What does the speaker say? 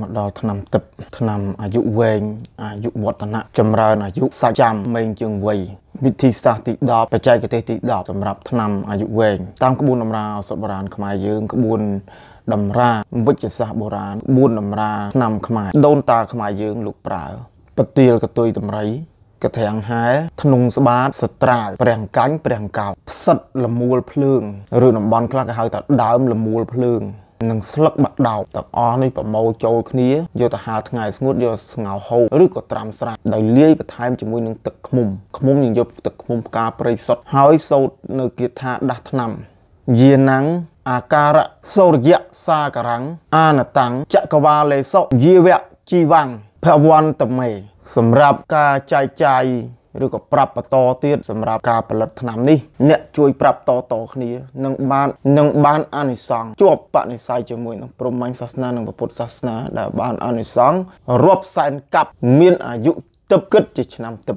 មកដល់ឆ្នាំទឹកឆ្នាំអាយុវែងអាយុវឌ្ឍនៈចម្រើនអាយុសាច់ចាំមេងជើងវ័យវិធីសាស្ត្រទី10បច្ចេកទេសទី10សម្រាប់ឆ្នាំអាយុវែងតាមក្បួនតម្រាឱសថបុរាណខ្មែរយើងក្បួនតម្រាវិជ្ជសាស្ត្របុរាណក្បួនតម្រាឆ្នាំខ្មែរដូនតាខ្មែរយើងលោកប្រើបទាលកតុយតម្រៃកធាំងហែធ្នុងស្បាតស្ត្រាលព្រះកាញ់ព្រះកោផ្សិតលមូលភ្លើងឬតំបន់ខ្លះគេហៅថាដើមលមូលភ្លើងនិងស្លឹកបាក់ដោបទាំងអស់នេះប្រមូលចូលគ្នាយកទៅហាលថ្ងៃស្ងួតយកស្ងោរហូបឬក៏ត្រាំស្រាដោយលាយបន្ថែមជាមួយនឹងទឹកឃ្មុំឃ្មុំយើងយកទឹកឃ្មុំផ្កាព្រៃសុទ្ធហើយសូត្រនៅគាថាដាស់ថ្នាំ យាណាំងអាការៈសូរយៈសាការังអានតាំងចក្រវាលេសុយាវៈជីវាំងភវន្តមេសម្រាប់ការចែកចាយឬក៏ប្រាប់បន្តទៀតសម្រាប់ការផលិតថ្នាំនេះ អ្នកជួយប្រាប់តតគ្នានឹងបាននឹងបានអានិសង្ឃជាប់បនិស័យជាមួយនឹងព្រហ្មញ្ញសាសនានិងពុទ្ធសាសនាដែលបានអានិសង្ឃរាប់សែនកាប់មានអាយុទឹកគិតជាឆ្នាំទឹក